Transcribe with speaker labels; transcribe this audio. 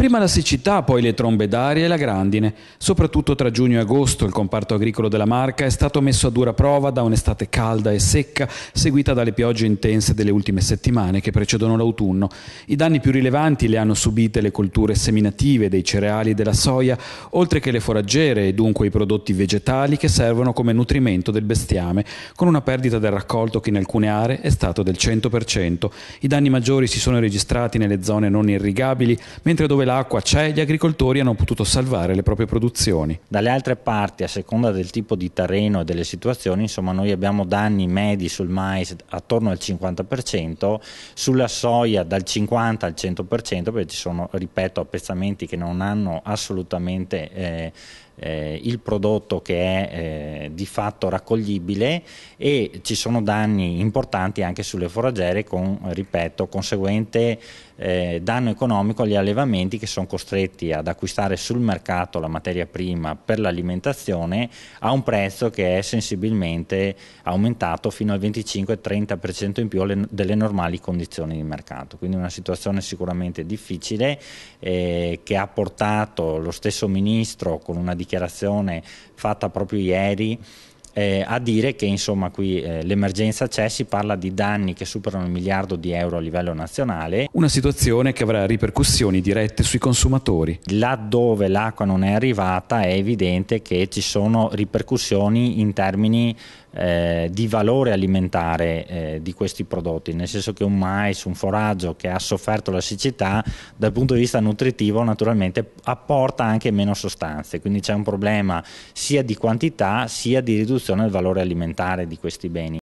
Speaker 1: Prima la siccità, poi le trombe d'aria e la grandine. Soprattutto tra giugno e agosto il comparto agricolo della Marca è stato messo a dura prova da un'estate calda e secca, seguita dalle piogge intense delle ultime settimane che precedono l'autunno. I danni più rilevanti le hanno subite le colture seminative dei cereali e della soia, oltre che le foraggere e dunque i prodotti vegetali che servono come nutrimento del bestiame, con una perdita del raccolto che in alcune aree è stato del 100%. I danni maggiori si sono registrati nelle zone non irrigabili, mentre dove la l'acqua c'è, gli agricoltori hanno potuto salvare le proprie produzioni. Dalle altre parti, a seconda
Speaker 2: del tipo di terreno e delle situazioni, insomma noi abbiamo danni medi sul mais attorno al 50%, sulla soia dal 50 al 100% perché ci sono, ripeto, appezzamenti che non hanno assolutamente... Eh, eh, il prodotto che è eh, di fatto raccoglibile e ci sono danni importanti anche sulle foraggere con, ripeto, conseguente eh, danno economico agli allevamenti che sono costretti ad acquistare sul mercato la materia prima per l'alimentazione a un prezzo che è sensibilmente aumentato fino al 25-30% in più delle normali condizioni di mercato. Quindi una situazione sicuramente difficile eh, che ha portato lo stesso Ministro con una dichiarazione fatta proprio ieri eh, a dire che insomma qui eh, l'emergenza c'è, si parla di danni che superano il miliardo di euro a livello nazionale.
Speaker 1: Una situazione che avrà ripercussioni dirette sui
Speaker 2: consumatori. Laddove l'acqua non è arrivata è evidente che ci sono ripercussioni in termini eh, di valore alimentare eh, di questi prodotti, nel senso che un mais, un foraggio che ha sofferto la siccità dal punto di vista nutritivo naturalmente apporta anche meno sostanze, quindi c'è un problema sia di quantità sia di riduzione riduzione del valore alimentare di questi beni.